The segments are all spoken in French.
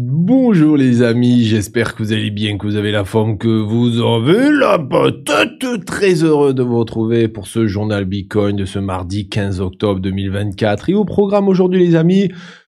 Bonjour les amis, j'espère que vous allez bien, que vous avez la forme que vous avez, la patate Très heureux de vous retrouver pour ce journal Bitcoin de ce mardi 15 octobre 2024. Et au programme aujourd'hui les amis,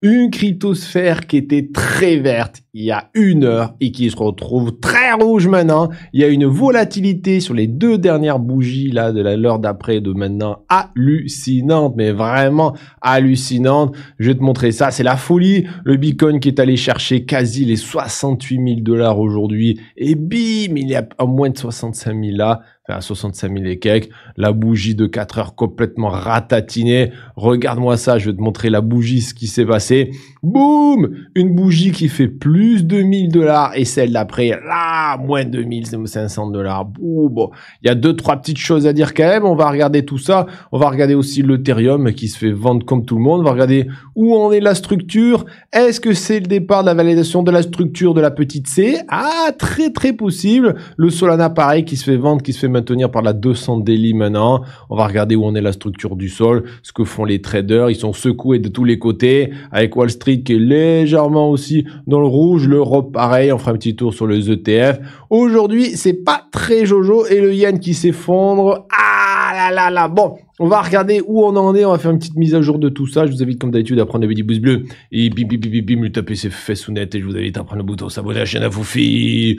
une cryptosphère qui était très verte il y a une heure et qui se retrouve très rouge maintenant. Il y a une volatilité sur les deux dernières bougies là de l'heure d'après de maintenant hallucinante, mais vraiment hallucinante. Je vais te montrer ça, c'est la folie. Le Bitcoin qui est allé chercher quasi les 68 000 dollars aujourd'hui et bim, il est à moins de 65 000 là à 65 000 et La bougie de 4 heures complètement ratatinée. Regarde-moi ça, je vais te montrer la bougie, ce qui s'est passé. Boum Une bougie qui fait plus de 1000 dollars et celle d'après, là, moins de 500 dollars. Boum Il y a deux, trois petites choses à dire quand même. On va regarder tout ça. On va regarder aussi l'Ethereum qui se fait vendre comme tout le monde. On va regarder où en est la structure. Est-ce que c'est le départ de la validation de la structure de la petite C Ah, très très possible. Le Solana pareil qui se fait vendre, qui se fait maintenir par la 200 daily maintenant. On va regarder où on est la structure du sol, ce que font les traders. Ils sont secoués de tous les côtés. Avec Wall Street qui est légèrement aussi dans le rouge. L'Europe, pareil. On fera un petit tour sur les ETF. Aujourd'hui, c'est pas très jojo et le yen qui s'effondre. Ah là là là. Bon. On va regarder où on en est, on va faire une petite mise à jour de tout ça. Je vous invite comme d'habitude à prendre le petit pouce bleu et bim bim bim bim lui taper ses fesses ou et je vous invite à prendre le bouton s'abonner à la chaîne à Foufi.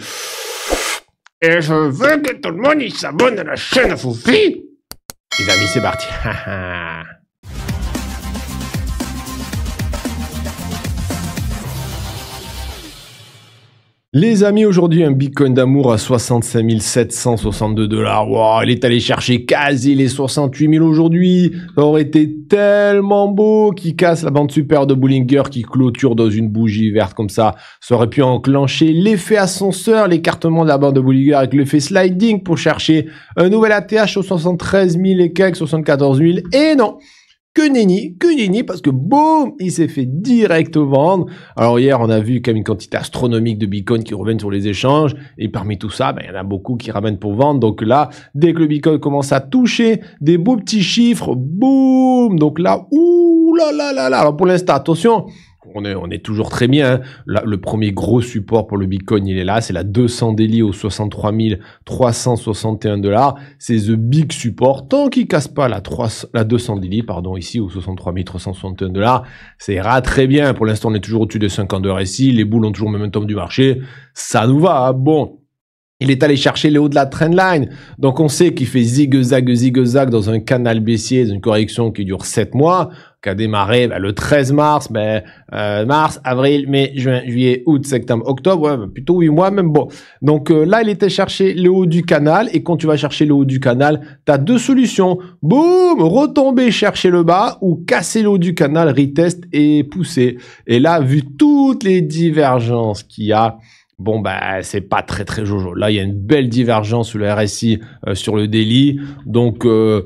Et je veux que tout le monde s'abonne à la chaîne Foufi. Les amis, c'est parti. Les amis, aujourd'hui, un Bitcoin d'amour à 65 762 dollars. Wow, il est allé chercher quasi les 68 000 aujourd'hui. Ça aurait été tellement beau qui casse la bande super de Bullinger qui clôture dans une bougie verte comme ça. Ça aurait pu enclencher l'effet ascenseur, l'écartement de la bande de Bullinger avec l'effet sliding pour chercher un nouvel ATH aux 73 000 et quelques, 74 000. Et non! que nenni, que nenni, parce que boum, il s'est fait direct vendre. Alors hier, on a vu quand même une quantité astronomique de bitcoin qui reviennent sur les échanges, et parmi tout ça, ben, il y en a beaucoup qui ramènent pour vendre. Donc là, dès que le bitcoin commence à toucher des beaux petits chiffres, boum, donc là, ouh là là là là. Alors pour l'instant, attention, on est, on est toujours très bien. Hein. le premier gros support pour le Bitcoin, il est là. C'est la 200 délits au 63 361 dollars. C'est the big support. Tant qu'il casse pas la, la 200 daily, pardon, ici, au 63 361 dollars, ça ira très bien. Pour l'instant, on est toujours au-dessus des 50 heures ici. Les boules ont toujours le temps du marché. Ça nous va. Hein. Bon. Il est allé chercher les hauts de la trendline. Donc on sait qu'il fait zigzag, zigzag dans un canal baissier, dans une correction qui dure 7 mois, qui a démarré bah, le 13 mars, euh, mars, avril, mai, juin, juillet, août, septembre, octobre, plutôt 8 mois même. Bon, donc euh, là, il était chercher le haut du canal, et quand tu vas chercher le haut du canal, tu as deux solutions. Boum, retomber, chercher le bas, ou casser le haut du canal, retest et pousser. Et là, vu toutes les divergences qu'il y a, Bon, bah, c'est pas très, très jojo. Là, il y a une belle divergence sur le RSI, euh, sur le délit. Donc, euh,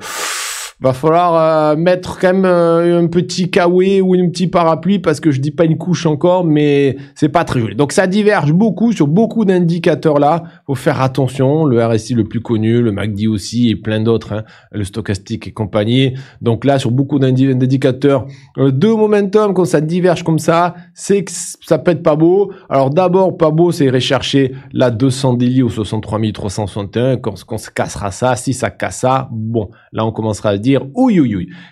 va falloir euh, mettre quand même euh, un petit kawé e ou un petit parapluie parce que je dis pas une couche encore, mais c'est pas très joli. Donc ça diverge beaucoup sur beaucoup d'indicateurs là. Faut faire attention. Le RSI le plus connu, le MACD aussi et plein d'autres, hein. le stochastique et compagnie. Donc là, sur beaucoup d'indicateurs euh, de momentum, quand ça diverge comme ça, c'est que ça peut être pas beau. Alors d'abord, pas beau, c'est rechercher la 200 délits au 63 361. Quand, quand se cassera ça, si ça casse ça, bon, là on commencera à dire dire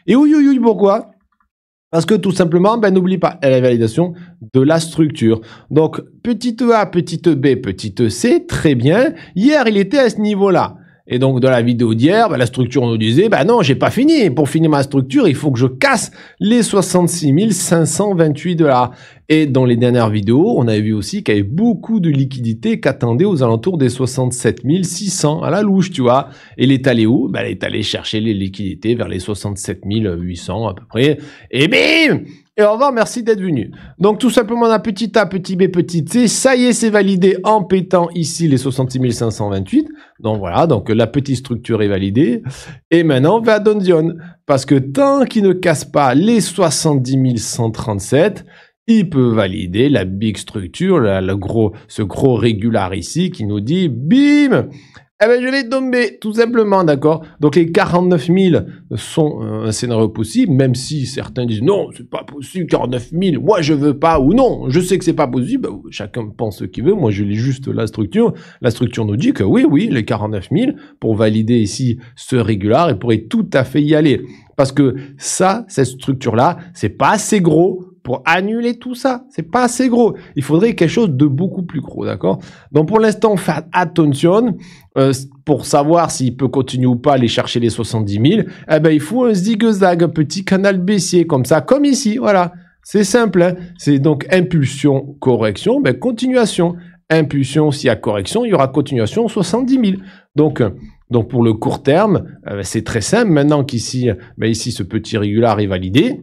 Et ou pourquoi parce que tout simplement, ben n'oublie pas la validation de la structure. Donc, petite a, petite b, petite c, très bien. Hier, il était à ce niveau-là. Et donc, dans la vidéo d'hier, bah, la structure nous disait, bah non, j'ai pas fini. Pour finir ma structure, il faut que je casse les 66 528 dollars. Et dans les dernières vidéos, on avait vu aussi qu'il y avait beaucoup de liquidités qu'attendait aux alentours des 67 600 à la louche, tu vois. Et elle est allée où bah, Elle est allée chercher les liquidités vers les 67 800 à peu près. Et bim et au revoir, merci d'être venu. Donc tout simplement, on a petit A, petit B, petit C. Ça y est, c'est validé en pétant ici les 66 528. Donc voilà, donc la petite structure est validée. Et maintenant, on va à Dondion. Parce que tant qu'il ne casse pas les 70 137, il peut valider la big structure, la, gros, ce gros régular ici qui nous dit, bim, eh ben, je l'ai tombé, tout simplement, d'accord Donc, les 49 000 sont euh, un scénario possible, même si certains disent non, c'est pas possible, 49 000, moi je veux pas, ou non, je sais que c'est pas possible. Chacun pense ce qu'il veut, moi je lis juste la structure. La structure nous dit que oui, oui, les 49 000, pour valider ici ce régular, ils pourrait tout à fait y aller. Parce que ça, cette structure-là, c'est pas assez gros pour annuler tout ça. C'est pas assez gros. Il faudrait quelque chose de beaucoup plus gros, d'accord Donc pour l'instant, fait attention euh, pour savoir s'il peut continuer ou pas aller chercher les 70 000. Eh ben, il faut un zigzag, un petit canal baissier comme ça, comme ici, voilà. C'est simple. Hein. C'est donc impulsion, correction, ben, continuation. Impulsion, s'il y a correction, il y aura continuation 70 000. Donc, euh, donc pour le court terme, euh, c'est très simple. Maintenant qu'ici, ben, ici, ce petit régular est validé,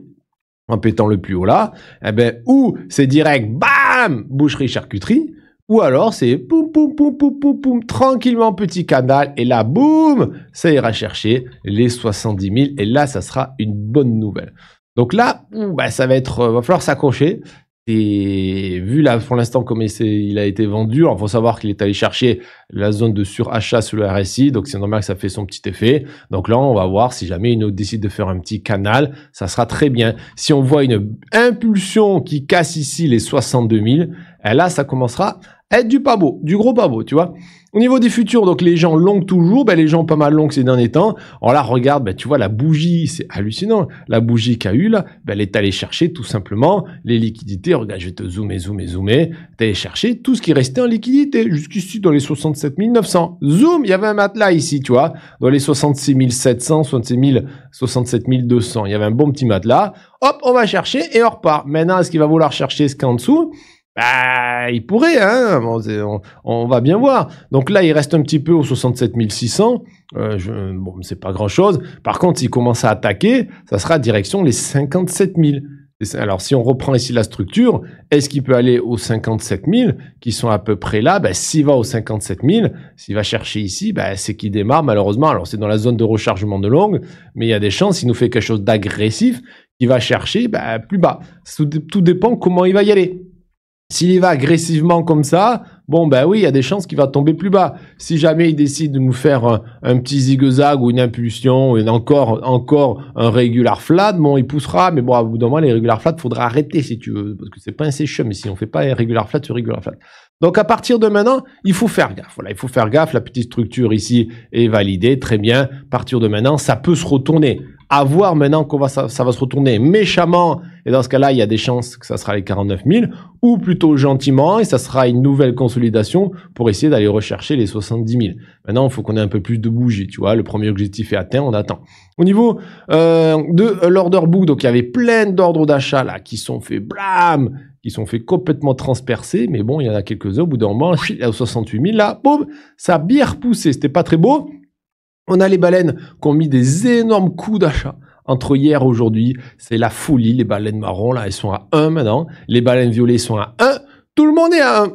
en pétant le plus haut là, eh ben, ou c'est direct, bam, boucherie, charcuterie, ou alors c'est poum, poum, poum, poum, poum, poum, tranquillement, petit canal, et là, boum, ça ira chercher les 70 000, et là, ça sera une bonne nouvelle. Donc là, bah, ça va être, euh, va falloir s'accrocher, et vu là, pour l'instant, comme il a été vendu, il faut savoir qu'il est allé chercher la zone de surachat sur le RSI, donc c'est normal que ça fait son petit effet. Donc là, on va voir si jamais une autre décide de faire un petit canal, ça sera très bien. Si on voit une impulsion qui casse ici les 62 000, eh là, ça commencera à être du pas beau, du gros pas tu vois. Au niveau des futurs, donc les gens longs toujours, ben les gens pas mal longs ces derniers temps. On la regarde, ben tu vois la bougie, c'est hallucinant. La bougie qu'a eu là, ben elle est allée chercher tout simplement les liquidités. Regarde, je vais te zoomer, zoomer, zoomer. T'es allé chercher tout ce qui restait en liquidité jusqu'ici dans les 67 900. Zoom, il y avait un matelas ici, tu vois, dans les 66 700, 66 000, 67 200. Il y avait un bon petit matelas. Hop, on va chercher et on repart. Maintenant, est-ce qu'il va vouloir chercher ce qu'en dessous bah, il pourrait, hein on, va bien voir. Donc là, il reste un petit peu aux 67 600. Euh, je, bon, c'est pas grand-chose. Par contre, s'il commence à attaquer, ça sera direction les 57 000. Alors, si on reprend ici la structure, est-ce qu'il peut aller aux 57 000 qui sont à peu près là bah, S'il va aux 57 000, s'il va chercher ici, bah, c'est qu'il démarre malheureusement. Alors, c'est dans la zone de rechargement de longue, mais il y a des chances, s'il nous fait quelque chose d'agressif, qu'il va chercher ben, plus bas. Tout dépend comment il va y aller. S'il y va agressivement comme ça, bon ben oui, il y a des chances qu'il va tomber plus bas. Si jamais il décide de nous faire un, petit zigzag ou une impulsion, ou encore, encore un régular flat, bon, il poussera, mais bon, à bout d'un moment, les régular flat, faudra arrêter si tu veux, parce que c'est pas un mais si on fait pas un régular flat sur régular flat. Donc à partir de maintenant, il faut faire gaffe. Voilà, il faut faire gaffe. La petite structure ici est validée, très bien. À partir de maintenant, ça peut se retourner. À voir maintenant qu'on va, ça, va se retourner méchamment, et dans ce cas-là, il y a des chances que ça sera les 49 000, ou plutôt gentiment, et ça sera une nouvelle consolidation pour essayer d'aller rechercher les 70 000. Maintenant, il faut qu'on ait un peu plus de bougie, tu vois. Le premier objectif est atteint, on attend. Au niveau euh, de l'order book, donc il y avait plein d'ordres d'achat là qui sont faits blam, qui sont faits complètement transpercés, mais bon, il y en a quelques-uns. Au bout d'un moment, à 68 000 là, boum, ça a bien repoussé. C'était pas très beau, on a les baleines qui ont mis des énormes coups d'achat entre hier et aujourd'hui. C'est la folie. Les baleines marrons, là, elles sont à 1 maintenant. Les baleines violets sont à 1. Tout le monde est à 1.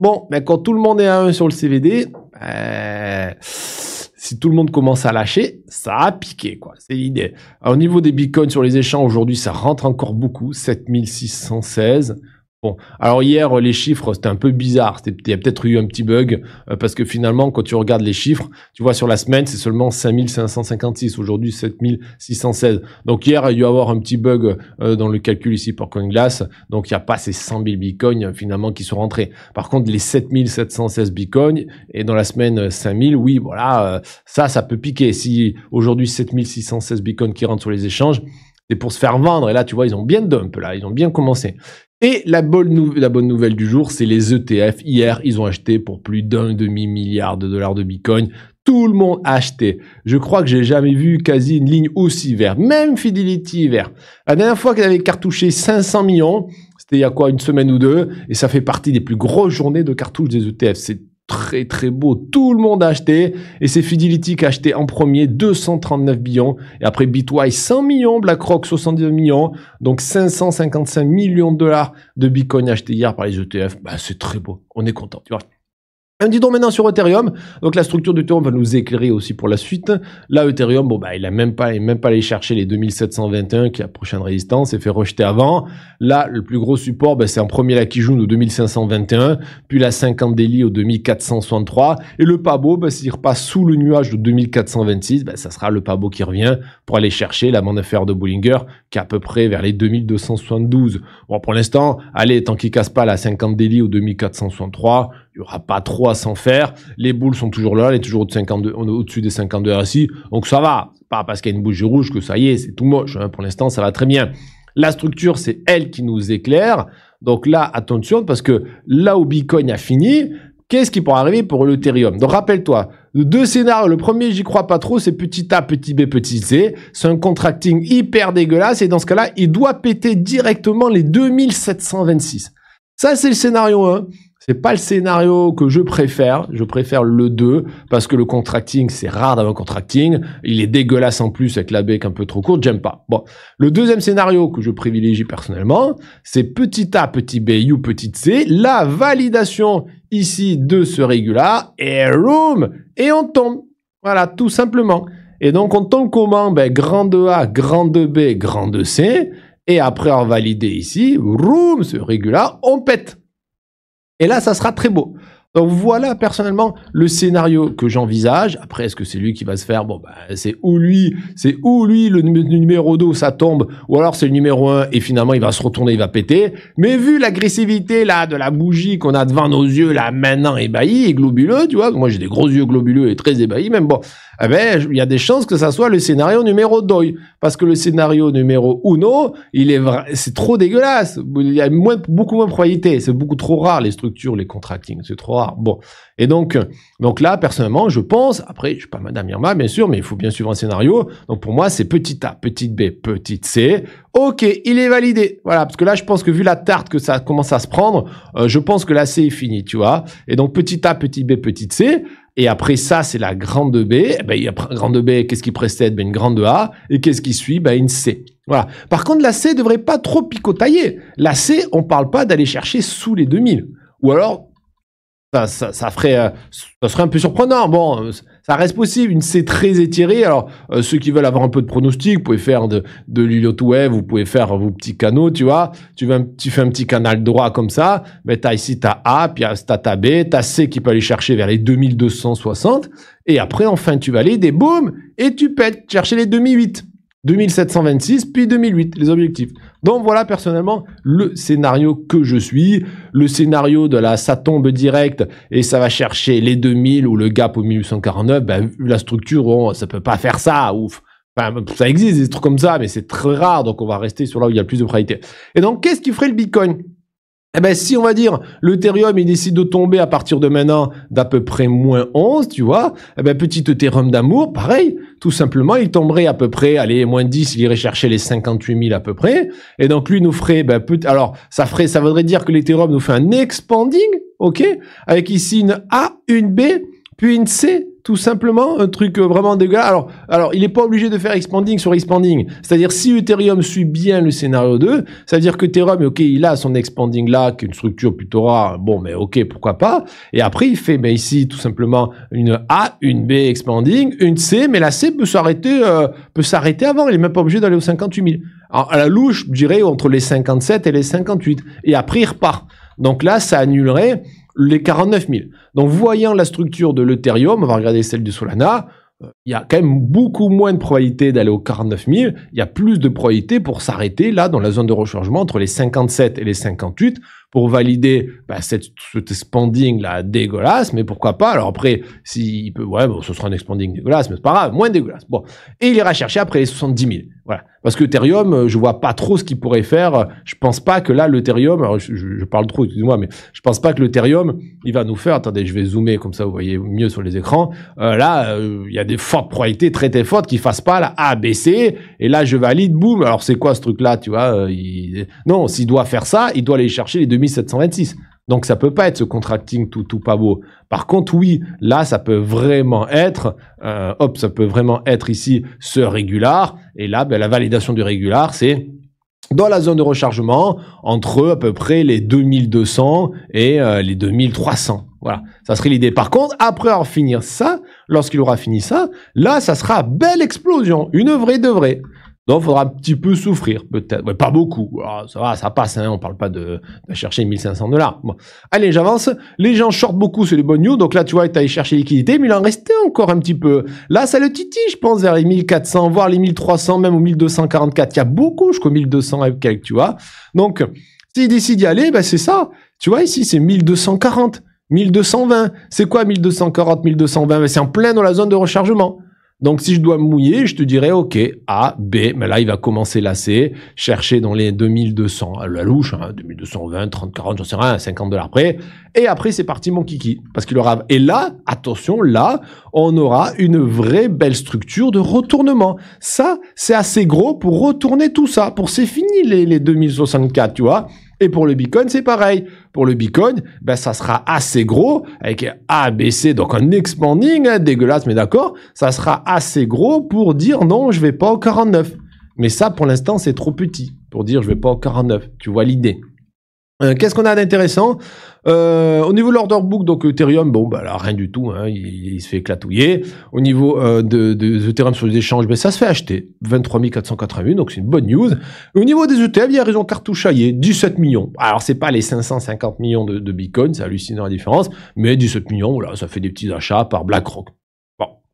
Bon, mais quand tout le monde est à 1 sur le CVD, euh, si tout le monde commence à lâcher, ça a piqué, quoi. C'est l'idée. Au niveau des bitcoins sur les échanges, aujourd'hui, ça rentre encore beaucoup. 7616. Bon, alors hier, euh, les chiffres, c'était un peu bizarre. Il y a peut-être eu un petit bug, euh, parce que finalement, quand tu regardes les chiffres, tu vois, sur la semaine, c'est seulement 5556, aujourd'hui 7616. Donc hier, il y a eu avoir un petit bug euh, dans le calcul ici pour CoinGlass, donc il n'y a pas ces 100 000 bitcoins finalement qui sont rentrés. Par contre, les 7716 bitcoins, et dans la semaine 5000, oui, voilà, ça, ça peut piquer. Si aujourd'hui 7616 bitcoins qui rentrent sur les échanges, c'est pour se faire vendre. Et là, tu vois, ils ont bien dump, là, ils ont bien commencé. Et la bonne, nouvelle du jour, c'est les ETF. Hier, ils ont acheté pour plus d'un demi-milliard de dollars de Bitcoin. Tout le monde a acheté. Je crois que j'ai jamais vu quasi une ligne aussi verte. Même Fidelity vert. La dernière fois qu'elle avait cartouché 500 millions, c'était il y a quoi, une semaine ou deux, et ça fait partie des plus grosses journées de cartouches des ETF. C'est très très beau. Tout le monde a acheté et c'est Fidelity qui a acheté en premier 239 millions et après Bitwise 100 millions, BlackRock 79 millions, donc 555 millions de dollars de Bitcoin acheté hier par les ETF. Bah, c'est très beau, on est content, tu vois. On maintenant sur Ethereum. Donc la structure du d'Ethereum va nous éclairer aussi pour la suite. Là, Ethereum, bon, bah, il a même pas, il même pas allé chercher les 2721 qui est la prochaine résistance et fait rejeter avant. Là, le plus gros support, bah, c'est en premier la Kijun au 2521, puis la 50 Deli au 2463. Et le Pabo, bah, s'il repasse sous le nuage de 2426, bah, ça sera le Pabo qui revient pour aller chercher la bande affaire de Bollinger qui est à peu près vers les 2272. Bon, pour l'instant, allez, tant qu'il casse pas la 50 Deli au 2463, il n'y aura pas trop à s'en faire. Les boules sont toujours là, elle est toujours au-dessus, des 52 RSI. Donc ça va. pas parce qu'il y a une bougie rouge que ça y est, c'est tout moche. Hein. Pour l'instant, ça va très bien. La structure, c'est elle qui nous éclaire. Donc là, attention, parce que là où Bitcoin a fini, qu'est-ce qui pourrait arriver pour l'Ethereum Donc rappelle-toi, deux scénarios. Le premier, j'y crois pas trop, c'est petit A, petit B, petit C. C'est un contracting hyper dégueulasse et dans ce cas-là, il doit péter directement les 2726. Ça, c'est le scénario 1 n'est pas le scénario que je préfère. Je préfère le 2 parce que le contracting, c'est rare d'avoir un contracting. Il est dégueulasse en plus avec la bec un peu trop courte. J'aime pas. Bon. Le deuxième scénario que je privilégie personnellement, c'est petit A, petit B, U, petit C. La validation ici de ce régulat et room. Et on tombe. Voilà, tout simplement. Et donc, on tombe comment ben, Grande A, grande B, grande C. Et après avoir validé ici, room, ce régulat, on pète. Et là, ça sera très beau. Donc voilà personnellement le scénario que j'envisage. Après, est-ce que c'est lui qui va se faire Bon, ben, c'est ou lui, c'est ou lui le numéro 2, ça tombe, ou alors c'est le numéro 1 et finalement il va se retourner, il va péter. Mais vu l'agressivité là de la bougie qu'on a devant nos yeux là maintenant ébahi et globuleux, tu vois, moi j'ai des gros yeux globuleux et très ébahis, même bon, eh ben il y a des chances que ça soit le scénario numéro 2 parce que le scénario numéro 1, il est c'est trop dégueulasse. Il y a beaucoup moins de probabilité. C'est beaucoup trop rare les structures, les contracting, c'est trop rare. Bon. Et donc, donc là, personnellement, je pense, après, je ne suis pas Madame Irma, bien sûr, mais il faut bien suivre un scénario. Donc pour moi, c'est petit A, petite B, petite C. Ok, il est validé. Voilà, parce que là, je pense que vu la tarte que ça commence à se prendre, euh, je pense que la C est finie, tu vois. Et donc petit A, petit B, petite C. Et après ça, c'est la grande B. Et eh bien, il grande B, qu'est-ce qui précède ben, Une grande A. Et qu'est-ce qui suit ben, Une C. Voilà. Par contre, la C devrait pas trop picotailler. La C, on parle pas d'aller chercher sous les 2000. Ou alors, euh, ça, serait un peu surprenant. Bon, euh, ça reste possible. Une C très étirée. Alors, euh, ceux qui veulent avoir un peu de pronostic, vous pouvez faire de, de web, vous pouvez faire vos petits canaux, tu vois. Tu, fais un petit canal droit comme ça. Mais ben, as ici, ta A, puis t'as ta B, as C qui peut aller chercher vers les 2260. Et après, enfin, tu vas aller, des boum, et tu pètes chercher les 2008. 2726, puis 2008, les objectifs. Donc voilà personnellement le scénario que je suis, le scénario de la sa tombe directe, et ça va chercher les 2000 ou le gap au 1849, ben, la structure, on, oh, ça peut pas faire ça, ouf. Enfin, ça existe des trucs comme ça, mais c'est très rare, donc on va rester sur là où il y a plus de probabilité. Et donc, qu'est-ce qui ferait le Bitcoin eh ben, si on va dire, l'Ethereum, il décide de tomber à partir de maintenant d'à peu près moins 11, tu vois, eh ben, petit Ethereum d'amour, pareil, tout simplement, il tomberait à peu près, allez, moins 10, il irait chercher les 58 000 à peu près. Et donc, lui, nous ferait, ben, peut alors, ça ferait, ça voudrait dire que l'Ethereum nous fait un expanding, ok, avec ici une A, une B, puis une C, tout simplement un truc euh, vraiment dégueulasse. Alors, alors il n'est pas obligé de faire expanding sur expanding. C'est-à-dire, si Ethereum suit bien le scénario 2, ça veut dire que Ethereum, ok, il a son expanding là, qui est une structure plutôt rare. Bon, mais ok, pourquoi pas. Et après, il fait, ben, ici, tout simplement, une A, une B expanding, une C, mais la C peut s'arrêter, euh, peut s'arrêter avant. Il n'est même pas obligé d'aller aux 58 000. Alors, à la louche, je dirais entre les 57 et les 58. Et après, il repart. Donc là, ça annulerait les 49 000. Donc, voyant la structure de l'Ethereum, on va regarder celle de Solana, euh, il y a quand même beaucoup moins de probabilité d'aller aux 49 000. Il y a plus de probabilité pour s'arrêter là dans la zone de rechargement entre les 57 et les 58 pour valider bah, cette, cet expanding là dégueulasse, mais pourquoi pas Alors après, s'il si peut, ouais, bon, ce sera un expanding dégueulasse, mais c'est pas grave, moins dégueulasse. Bon, et il ira chercher après les 70 000. Voilà. Parce que Ethereum, euh, je vois pas trop ce qu'il pourrait faire. Je pense pas que là, l'Ethereum, alors je, parle trop, excusez-moi, mais je pense pas que l'Ethereum, il va nous faire, attendez, je vais zoomer comme ça, vous voyez mieux sur les écrans. Euh, là, euh, il y a des fortes probabilités très très fortes qu'il fassent pas la ABC. Et là, je valide, boum. Alors c'est quoi ce truc là, tu vois Non, s'il doit faire ça, il doit aller chercher les 2000 donc ça peut pas être ce contracting tout tout pas beau. Par contre, oui, là, ça peut vraiment être, euh, hop, ça peut vraiment être ici ce régular. Et là, ben, la validation du régular, c'est dans la zone de rechargement entre à peu près les 2200 et euh, les 2300. Voilà, ça serait l'idée. Par contre, après avoir fini ça, lorsqu'il aura fini ça, là, ça sera belle explosion, une vraie de vraie. Donc, il faudra un petit peu souffrir, peut-être. Mais pas beaucoup. Ah, ça va, ça passe. Hein, on parle pas de, de chercher 1500 dollars. Bon. Allez, j'avance. Les gens shortent beaucoup sur les bonnes news. Donc là, tu vois, tu allé chercher liquidité, mais il en restait encore un petit peu. Là, ça le titille, je pense, vers les 1400, voire les 1300, même aux 1244. Il y a beaucoup jusqu'aux 1200 et quelques, tu vois. Donc, s'il décide d'y aller, ben c'est ça. Tu vois, ici, c'est 1240, 1220. C'est quoi 1240, 1220 ben, C'est en plein dans la zone de rechargement. Donc, si je dois me mouiller, je te dirais, OK, A, B, mais là, il va commencer la C, chercher dans les 2200, euh, la louche, 2220, 30, 40, j'en sais rien, 50 dollars près. Et après, c'est parti, mon kiki. Parce qu'il aura, et là, attention, là, on aura une vraie belle structure de retournement. Ça, c'est assez gros pour retourner tout ça. Pour c'est fini les, les 2064, tu vois. Et pour le Bitcoin, c'est pareil. Pour le Bitcoin, ben, ça sera assez gros, avec ABC, donc un expanding, hein, dégueulasse, mais d'accord, ça sera assez gros pour dire non, je vais pas au 49. Mais ça, pour l'instant, c'est trop petit pour dire je vais pas au 49. Tu vois l'idée euh, qu'est-ce qu'on a d'intéressant euh, Au niveau de l'order book, donc Ethereum, bon, bah là, rien du tout, hein, il, se fait éclatouiller. Au niveau euh, de, Ethereum sur les échanges, ben, ça se fait acheter, 23 481, donc c'est une bonne news. au niveau des ETF, il y a raison cartouchaillée, 17 millions. Alors, c'est pas les 550 millions de, de Bitcoin, c'est hallucinant la différence, mais 17 millions, voilà, ça fait des petits achats par BlackRock,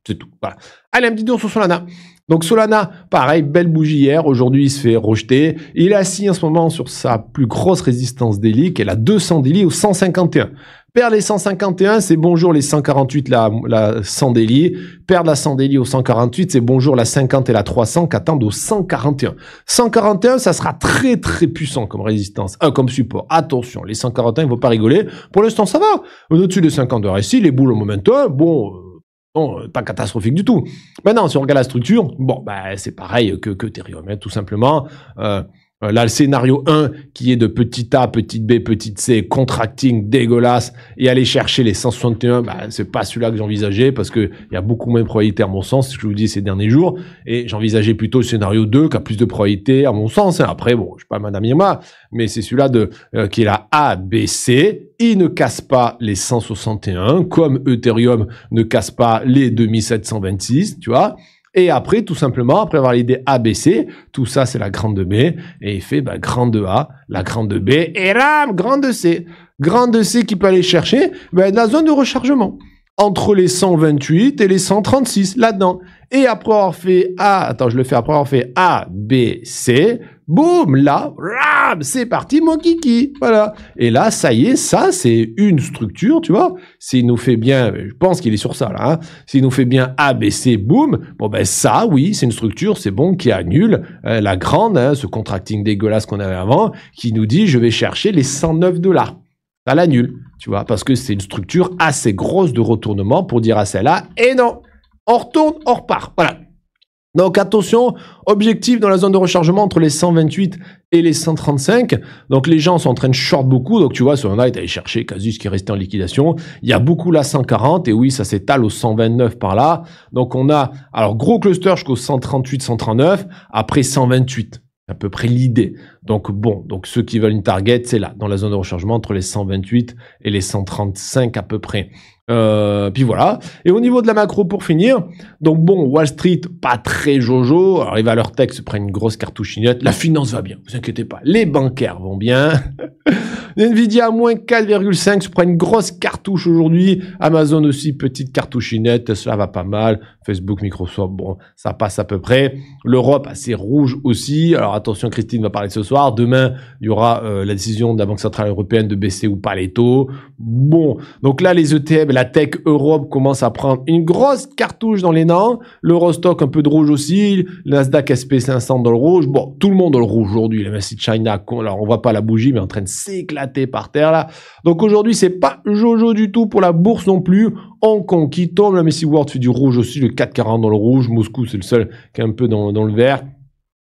c'est tout. Voilà. Allez, un petit tour sur Solana. Donc Solana, pareil, belle bougie hier. Aujourd'hui, il se fait rejeter. Il est assis en ce moment sur sa plus grosse résistance daily, qui est la 200 daily au 151. Perdre les 151, c'est bonjour les 148, la, la 100 daily. Perdre la 100 daily au 148, c'est bonjour la 50 et la 300 qui attendent au 141. 141, ça sera très très puissant comme résistance, hein, comme support. Attention, les 141, il ne faut pas rigoler. Pour l'instant, ça va. Au-dessus des 50 heures. Ici, les boules au momentum, bon euh, euh, pas catastrophique du tout. Maintenant, si on regarde la structure, bon, bah, c'est pareil que, que hein, tout simplement. Euh, euh, là, le scénario 1, qui est de petit a, petite b, petite c, contracting, dégueulasse, et aller chercher les 161, bah, c'est pas celui-là que j'envisageais, parce qu'il y a beaucoup moins de probabilités, à mon sens, ce que je vous dis ces derniers jours, et j'envisageais plutôt le scénario 2, qui a plus de probabilités, à mon sens. Hein. Après, bon, je suis pas Madame Irma, mais c'est celui-là de euh, qui est la A, B, C, il ne casse pas les 161, comme Ethereum ne casse pas les 2726, tu vois et après, tout simplement, après avoir l'idée ABC, tout ça c'est la grande B, et il fait bah, grande A, la grande B, et ram, grande C. Grande C qui peut aller chercher bah, la zone de rechargement entre les 128 et les 136 là-dedans. Et après avoir fait A, attends, je le fais après avoir fait A, B, C, Boum, là, c'est parti mon kiki. Voilà. Et là, ça y est, ça, c'est une structure, tu vois. S'il nous fait bien, ben, je pense qu'il est sur ça, là. Hein. S'il nous fait bien ABC, boum, bon ben ça, oui, c'est une structure, c'est bon, qui annule euh, la grande, hein, ce contracting dégueulasse qu'on avait avant, qui nous dit, je vais chercher les 109 dollars. Ça l'annule, tu vois, parce que c'est une structure assez grosse de retournement pour dire à celle-là, et eh non, on retourne, on repart. Voilà. Donc attention, objectif dans la zone de rechargement entre les 128 et les 135. Donc les gens sont en train de short beaucoup. Donc tu vois, sur un night, aller chercher quasi ce qui est resté en liquidation. Il y a beaucoup là 140 et oui, ça s'étale au 129 par là. Donc on a alors gros cluster jusqu'au 138, 139, après 128 c'est à peu près l'idée. Donc bon, donc ceux qui veulent une target, c'est là, dans la zone de rechargement entre les 128 et les 135 à peu près. Euh, puis voilà. Et au niveau de la macro pour finir, donc bon, Wall Street, pas très jojo. Alors les valeurs tech se prennent une grosse cartouchinette. La finance va bien, vous inquiétez pas. Les bancaires vont bien. Nvidia à moins 4,5 se prend une grosse cartouche aujourd'hui. Amazon aussi, petite cartouchinette. Cela va pas mal. Facebook, Microsoft, bon, ça passe à peu près. L'Europe, assez rouge aussi. Alors attention, Christine va parler de ce soir. Demain, il y aura euh, la décision de la Banque Centrale Européenne de baisser ou pas les taux. Bon, donc là, les e ETM, la tech Europe commence à prendre une grosse cartouche dans les dents. L'Eurostock un peu de rouge aussi. Le Nasdaq SP500 dans le rouge. Bon, tout le monde dans le rouge aujourd'hui. La Messi China, alors on voit pas la bougie, mais en train de s'éclater par terre là. Donc aujourd'hui, c'est pas jojo du tout pour la bourse non plus. Hong Kong qui tombe, la Messi World fait du rouge aussi, le 440 dans le rouge, Moscou c'est le seul qui est un peu dans le vert.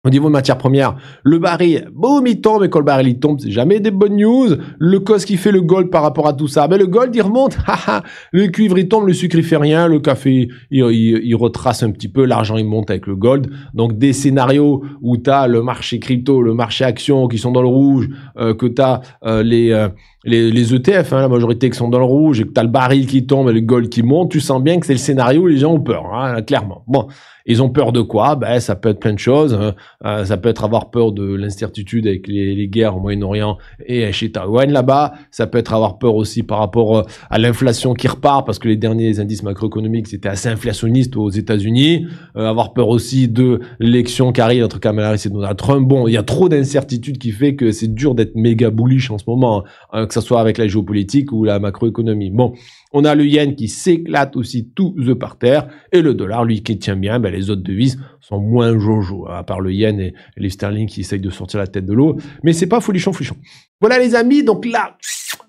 Au niveau de matières premières, le baril, boum, il tombe, mais quand le baril il tombe, c'est jamais des bonnes news. Le cos qui fait le gold par rapport à tout ça, mais le gold il remonte, le cuivre il tombe, le sucre il fait rien, le café il, il, retrace un petit peu, l'argent il monte avec le gold. Donc des scénarios où tu as le marché crypto, le marché action qui sont dans le rouge, euh, que tu as euh, euh, les, les, les, ETF, hein, la majorité qui sont dans le rouge, et que tu as le baril qui tombe et le gold qui monte, tu sens bien que c'est le scénario où les gens ont peur, hein, clairement. Bon, ils ont peur de quoi Ben ça peut être plein de choses. Hein. Euh, ça peut être avoir peur de l'incertitude avec les, guerres au Moyen-Orient et chez Taïwan là-bas. Ça peut être avoir peur aussi par rapport euh, à l'inflation qui repart parce que les derniers indices macroéconomiques c'était assez inflationniste aux États-Unis. Euh, avoir peur aussi de l'élection qui arrive entre Kamala Harris et Donald Trump. Bon, il y a trop d'incertitudes qui fait que c'est dur d'être méga bullish en ce moment, hein, hein, que ce soit avec la géopolitique ou la macroéconomie. Bon, on a le yen qui s'éclate aussi tout the par terre. Et le dollar, lui, qui tient bien, ben, les autres devises sont moins jojo, hein, à part le yen et les sterling qui essayent de sortir la tête de l'eau. Mais c'est pas folichon, folichon. Voilà les amis, donc là,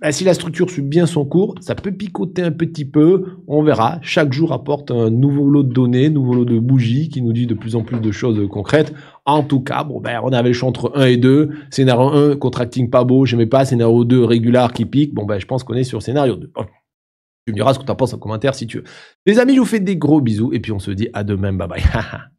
ben, si la structure suit bien son cours, ça peut picoter un petit peu, on verra. Chaque jour apporte un nouveau lot de données, nouveau lot de bougies qui nous dit de plus en plus de choses concrètes. En tout cas, bon, ben, on avait le choix entre 1 et 2. Scénario 1, contracting pas beau, j'aimais pas. Scénario 2, régular qui pique. Bon, ben, je pense qu'on est sur scénario 2. Tu me diras ce que t'en penses en commentaire si tu veux. Les amis, je vous fais des gros bisous et puis on se dit à demain. Bye bye.